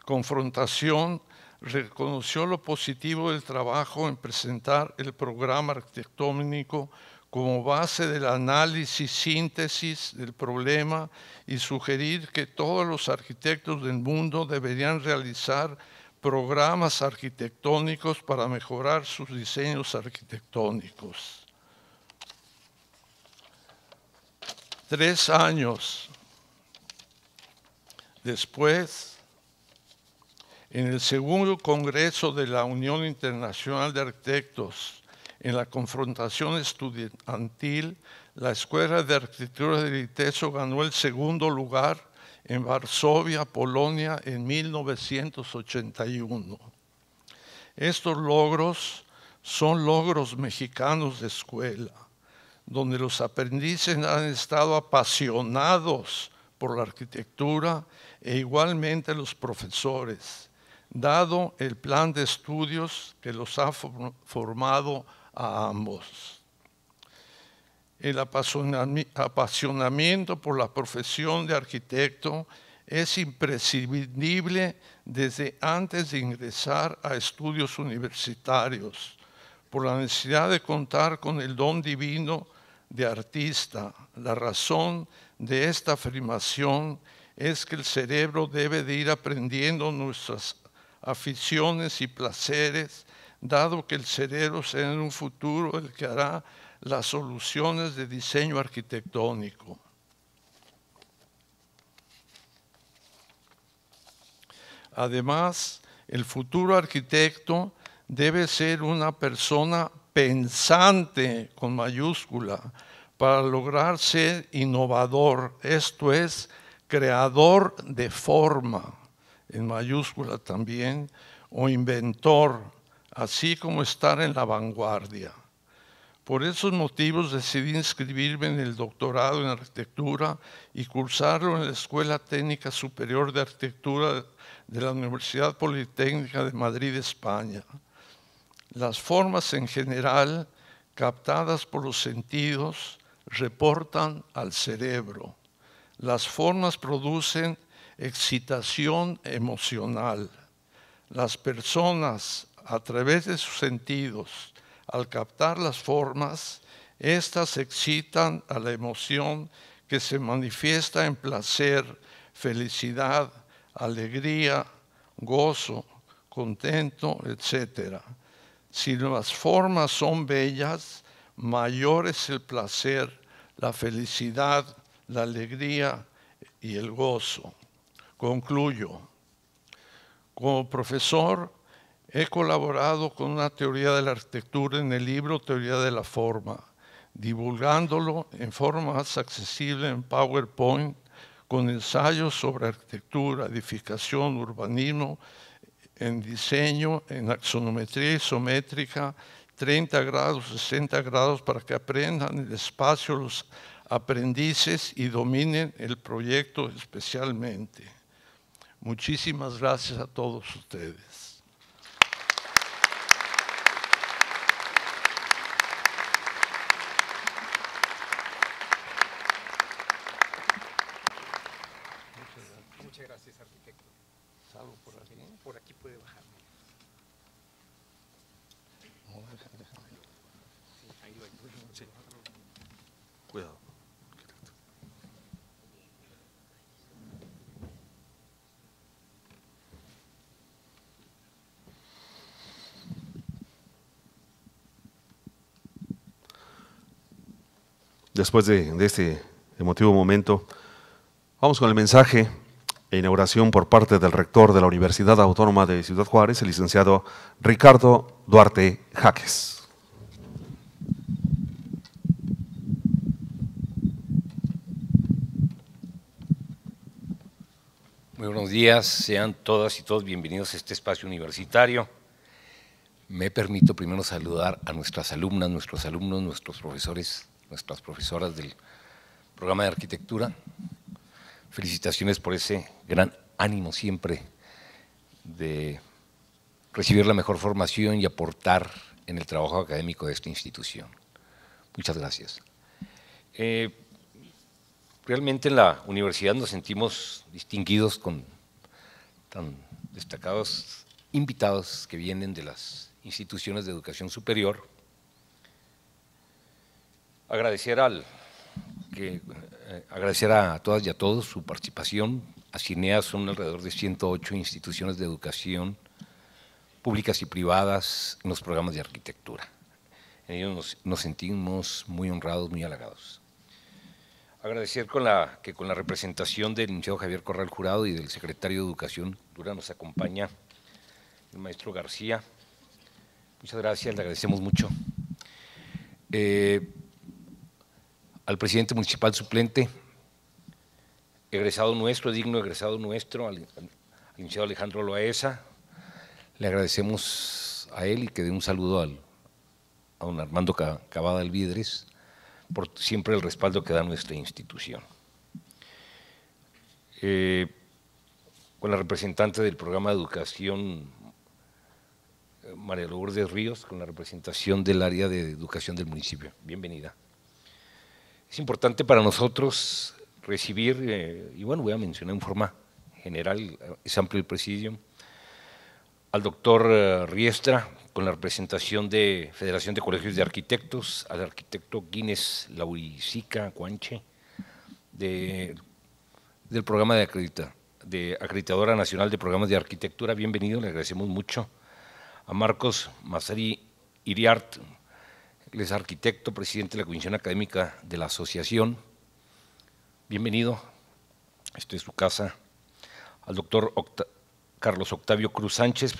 confrontación reconoció lo positivo del trabajo en presentar el programa arquitectónico como base del análisis, síntesis del problema y sugerir que todos los arquitectos del mundo deberían realizar programas arquitectónicos para mejorar sus diseños arquitectónicos. Tres años Después, en el segundo Congreso de la Unión Internacional de Arquitectos, en la confrontación estudiantil, la Escuela de Arquitectura de Liteso ganó el segundo lugar en Varsovia, Polonia, en 1981. Estos logros son logros mexicanos de escuela, donde los aprendices han estado apasionados por la arquitectura e igualmente los profesores, dado el plan de estudios que los ha formado a ambos. El apasionamiento por la profesión de arquitecto es imprescindible desde antes de ingresar a estudios universitarios, por la necesidad de contar con el don divino de artista. La razón de esta afirmación es que el cerebro debe de ir aprendiendo nuestras aficiones y placeres, dado que el cerebro será en un futuro el que hará las soluciones de diseño arquitectónico. Además, el futuro arquitecto debe ser una persona pensante con mayúscula para lograr ser innovador, esto es, creador de forma, en mayúscula también, o inventor, así como estar en la vanguardia. Por esos motivos decidí inscribirme en el doctorado en arquitectura y cursarlo en la Escuela Técnica Superior de Arquitectura de la Universidad Politécnica de Madrid, España. Las formas en general, captadas por los sentidos, reportan al cerebro las formas producen excitación emocional. Las personas, a través de sus sentidos, al captar las formas, éstas excitan a la emoción que se manifiesta en placer, felicidad, alegría, gozo, contento, etc. Si las formas son bellas, mayor es el placer, la felicidad, la alegría y el gozo. Concluyo. Como profesor, he colaborado con una teoría de la arquitectura en el libro Teoría de la Forma, divulgándolo en forma más accesible en PowerPoint, con ensayos sobre arquitectura, edificación, urbanismo, en diseño, en axonometría isométrica, 30 grados, 60 grados, para que aprendan el espacio, aprendices y dominen el proyecto especialmente. Muchísimas gracias a todos ustedes. después de, este emotivo momento, vamos con el mensaje e inauguración por parte del rector de la Universidad Autónoma de Ciudad Juárez, el licenciado Ricardo Duarte Jaques. Muy buenos días, sean todas y todos bienvenidos a este espacio universitario. Me permito primero saludar a nuestras alumnas, nuestros alumnos, nuestros profesores nuestras profesoras del programa de arquitectura. Felicitaciones por ese gran ánimo siempre de recibir la mejor formación y aportar en el trabajo académico de esta institución. Muchas gracias. Eh, realmente en la universidad nos sentimos distinguidos con tan destacados invitados que vienen de las instituciones de educación superior Agradecer, al, que, eh, agradecer a todas y a todos su participación. A CINEA son alrededor de 108 instituciones de educación públicas y privadas en los programas de arquitectura. En ellos nos, sentimos muy honrados, muy halagados. Agradecer con la, que con la representación del licenciado Javier Corral Jurado y del secretario de Educación Dura nos acompaña el maestro García. Muchas gracias, le agradecemos mucho. Eh, al presidente municipal suplente, egresado nuestro, digno egresado nuestro, al, iniciado Alejandro Loaesa. Le agradecemos a él y que dé un saludo al, a don Armando Cavada Alvidres por siempre el respaldo que da nuestra institución. Eh, con la representante del programa de educación, eh, María Lourdes Ríos, con la representación del área de educación del municipio. Bienvenida. Es importante para nosotros recibir, eh, y bueno, voy a mencionar en forma general, es amplio el presidio, al doctor eh, Riestra con la representación de Federación de Colegios de Arquitectos, al arquitecto Guinness Lauricica Cuanche, del programa de, de Acreditadora Nacional de Programas de Arquitectura, bienvenido, le agradecemos mucho, a Marcos Mazari Iriart, él es arquitecto, presidente de la Comisión Académica de la Asociación. Bienvenido, esto es su casa, al doctor Carlos Octavio Cruz Sánchez,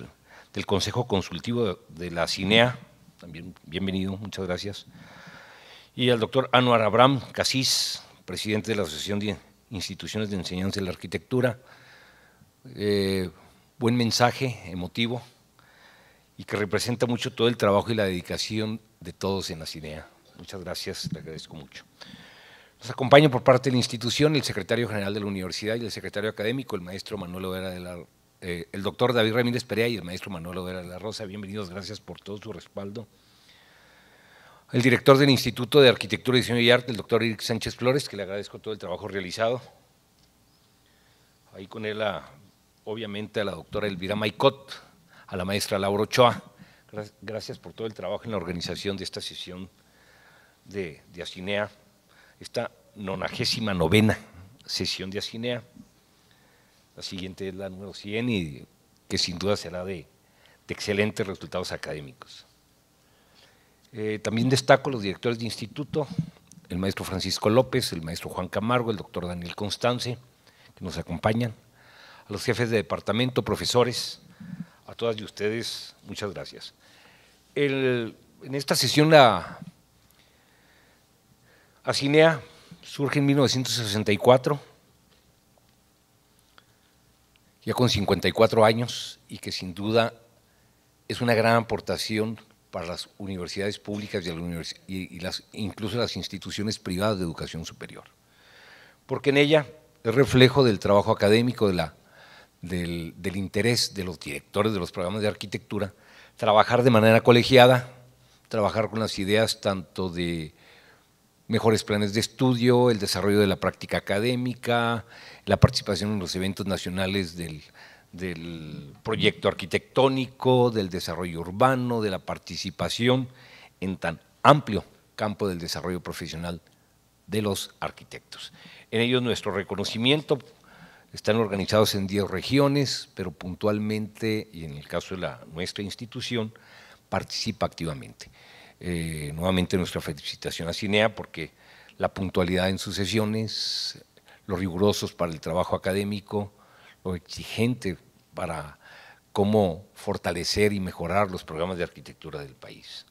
del Consejo Consultivo de la CINEA. También bienvenido, muchas gracias. Y al doctor Anuar Abraham Casís, presidente de la Asociación de Instituciones de Enseñanza de la Arquitectura. Eh, buen mensaje, emotivo y que representa mucho todo el trabajo y la dedicación de todos en la CINEA. Muchas gracias, le agradezco mucho. Nos acompaña por parte de la institución el secretario general de la universidad y el secretario académico, el maestro Manuel Overa de la eh, el doctor David Ramírez Perea y el maestro Manuel Overa de la Rosa. Bienvenidos, gracias por todo su respaldo. El director del Instituto de Arquitectura, Diseño y Arte, el doctor Eric Sánchez Flores, que le agradezco todo el trabajo realizado. Ahí con él, obviamente, a la doctora Elvira Maicot, a la maestra Laura Ochoa. Gracias por todo el trabajo en la organización de esta sesión de, de Asinea, esta 99 novena sesión de Asinea. La siguiente es la número 100 y que sin duda será de, de excelentes resultados académicos. Eh, también destaco a los directores de instituto, el maestro Francisco López, el maestro Juan Camargo, el doctor Daniel Constance, que nos acompañan, a los jefes de departamento, profesores, a todas y ustedes, muchas gracias. en esta sesión la CINEA surge en 1964, ya con 54 años, y que sin duda es una gran aportación para las universidades públicas y, las, incluso las instituciones privadas de educación superior, porque en ella es reflejo del trabajo académico de la del, interés de los directores de los programas de arquitectura trabajar de manera colegiada, trabajar con las ideas tanto de mejores planes de estudio, el desarrollo de la práctica académica, la participación en los eventos nacionales del, del proyecto arquitectónico, del desarrollo urbano, de la participación en tan amplio campo del desarrollo profesional de los arquitectos. En ello nuestro reconocimiento están organizados en 10 regiones, pero puntualmente, y en el caso de la, nuestra institución, participa activamente. Eh, nuevamente nuestra felicitación a Cinea porque la puntualidad en sus sesiones, los rigurosos para el trabajo académico, lo exigente para cómo fortalecer y mejorar los programas de arquitectura del país.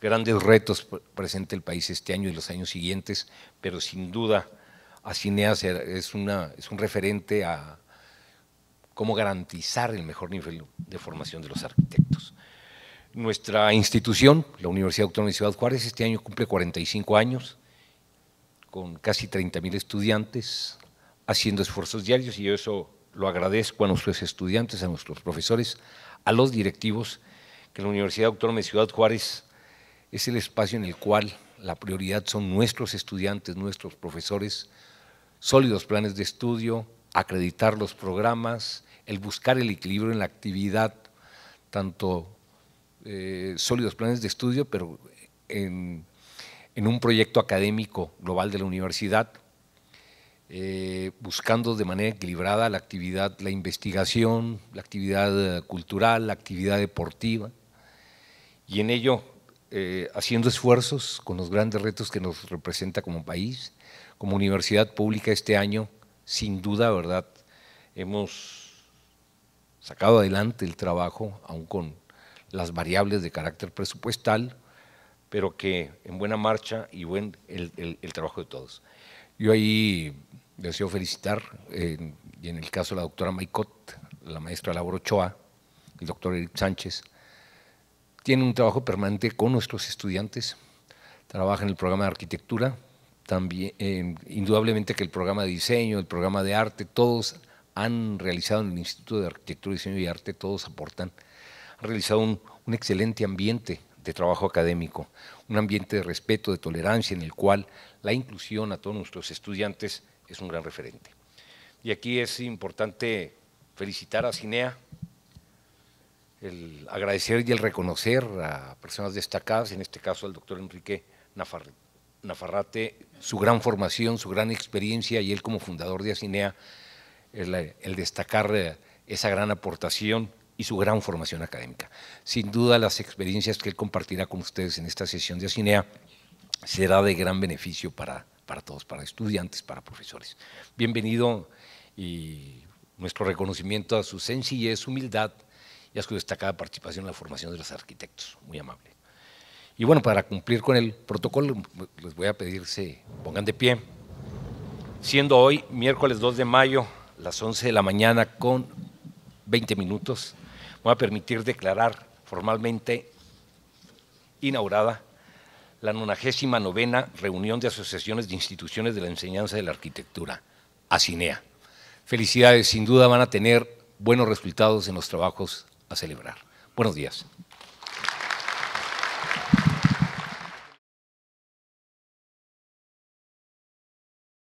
Grandes retos presenta el país este año y los años siguientes, pero sin duda a Cineas es, es un referente a cómo garantizar el mejor nivel de formación de los arquitectos. Nuestra institución, la Universidad Autónoma de Ciudad Juárez, este año cumple 45 años, con casi 30.000 estudiantes, haciendo esfuerzos diarios, y yo eso lo agradezco a nuestros estudiantes, a nuestros profesores, a los directivos, que la Universidad Autónoma de Ciudad Juárez es el espacio en el cual la prioridad son nuestros estudiantes, nuestros profesores, sólidos planes de estudio, acreditar los programas, el buscar el equilibrio en la actividad, tanto eh, sólidos planes de estudio, pero en, un proyecto académico global de la universidad, eh, buscando de manera equilibrada la actividad, la investigación, la actividad eh, cultural, la actividad deportiva, y en ello haciendo esfuerzos con los grandes retos que nos representa como país, como universidad pública este año, sin duda, ¿verdad? Hemos sacado adelante el trabajo, aún con las variables de carácter presupuestal, pero que en buena marcha y buen el, trabajo de todos. Yo ahí deseo felicitar, y en el caso de la doctora Maicot, la maestra Laura Ochoa, el doctor Eric Sánchez, tiene un trabajo permanente con nuestros estudiantes, trabaja en el programa de arquitectura, también, eh, indudablemente que el programa de diseño, el programa de arte, todos han realizado en el Instituto de Arquitectura, Diseño y Arte, todos aportan, han realizado un, un excelente ambiente de trabajo académico, un ambiente de respeto, de tolerancia, en el cual la inclusión a todos nuestros estudiantes es un gran referente. Y aquí es importante felicitar a Cinea, el agradecer y el reconocer a personas destacadas, en este caso al doctor Enrique Nafarri. Nafarrate, su gran formación, su gran experiencia y él como fundador de Asinea, el, destacar eh, esa gran aportación y su gran formación académica. Sin duda las experiencias que él compartirá con ustedes en esta sesión de Asinea será de gran beneficio para, para todos, para estudiantes, para profesores. Bienvenido y nuestro reconocimiento a su sencillez, humildad y a su destacada participación en la formación de los arquitectos. Muy amable. Y bueno, para cumplir con el protocolo, les voy a pedir se pongan de pie. Siendo hoy miércoles 2 de mayo, las 11 de la mañana con 20 minutos, voy a permitir declarar formalmente inaugurada la 99 reunión de asociaciones de instituciones de la enseñanza de la arquitectura, ACINEA. Felicidades, sin duda van a tener buenos resultados en los trabajos a celebrar. Buenos días.